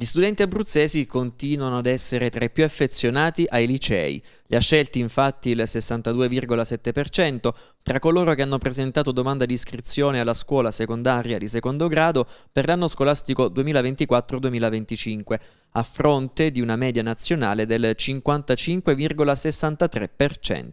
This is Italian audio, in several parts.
Gli studenti abruzzesi continuano ad essere tra i più affezionati ai licei. Li ha scelti infatti il 62,7%, tra coloro che hanno presentato domanda di iscrizione alla scuola secondaria di secondo grado per l'anno scolastico 2024-2025 a fronte di una media nazionale del 55,63%.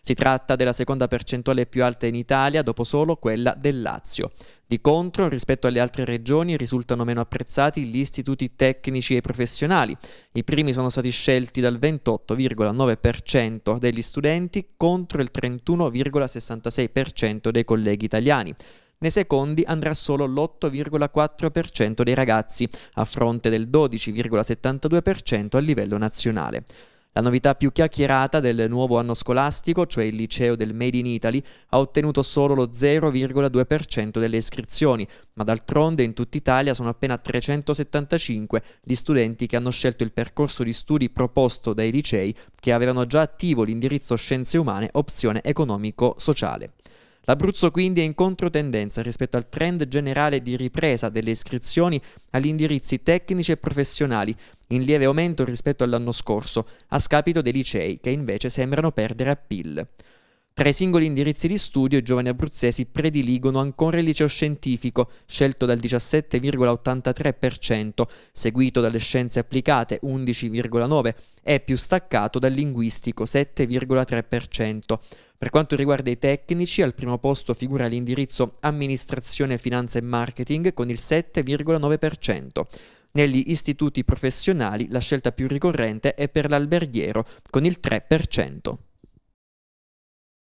Si tratta della seconda percentuale più alta in Italia dopo solo quella del Lazio. Di contro, rispetto alle altre regioni, risultano meno apprezzati gli istituti tecnici e professionali. I primi sono stati scelti dal 28,9% degli studenti contro il 31,66% dei colleghi italiani nei secondi andrà solo l'8,4% dei ragazzi, a fronte del 12,72% a livello nazionale. La novità più chiacchierata del nuovo anno scolastico, cioè il liceo del Made in Italy, ha ottenuto solo lo 0,2% delle iscrizioni, ma d'altronde in tutta Italia sono appena 375 gli studenti che hanno scelto il percorso di studi proposto dai licei che avevano già attivo l'indirizzo scienze umane opzione economico-sociale. L'Abruzzo quindi è in controtendenza rispetto al trend generale di ripresa delle iscrizioni agli indirizzi tecnici e professionali, in lieve aumento rispetto all'anno scorso, a scapito dei licei che invece sembrano perdere appeal. Tra i singoli indirizzi di studio i giovani abruzzesi prediligono ancora il liceo scientifico, scelto dal 17,83%, seguito dalle scienze applicate 11,9% e più staccato dal linguistico 7,3%. Per quanto riguarda i tecnici, al primo posto figura l'indirizzo amministrazione, finanza e marketing con il 7,9%. Negli istituti professionali la scelta più ricorrente è per l'alberghiero con il 3%.